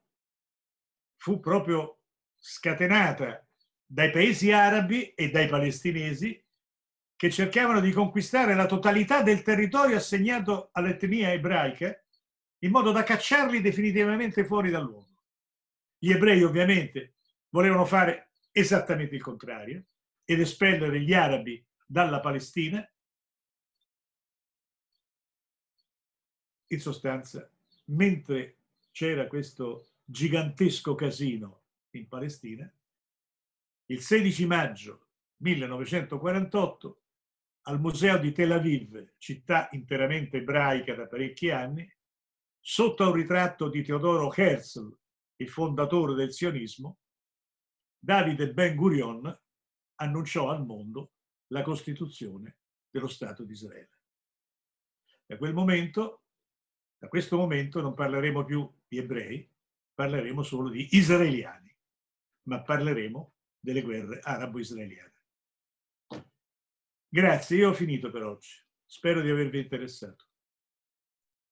fu proprio scatenata dai paesi arabi e dai palestinesi che cercavano di conquistare la totalità del territorio assegnato all'etnia ebraica in modo da cacciarli definitivamente fuori dall'uomo. Gli ebrei ovviamente volevano fare esattamente il contrario ed espellere gli arabi dalla Palestina. In sostanza, mentre c'era questo gigantesco casino in Palestina, il 16 maggio 1948 al museo di Tel Aviv, città interamente ebraica da parecchi anni, sotto a un ritratto di Teodoro Herzl, il fondatore del sionismo, Davide Ben Gurion annunciò al mondo la costituzione dello Stato di Israele. Da quel momento, da questo momento non parleremo più di ebrei, parleremo solo di israeliani, ma parleremo delle guerre arabo-israeliane. Grazie, io ho finito per oggi. Spero di avervi interessato.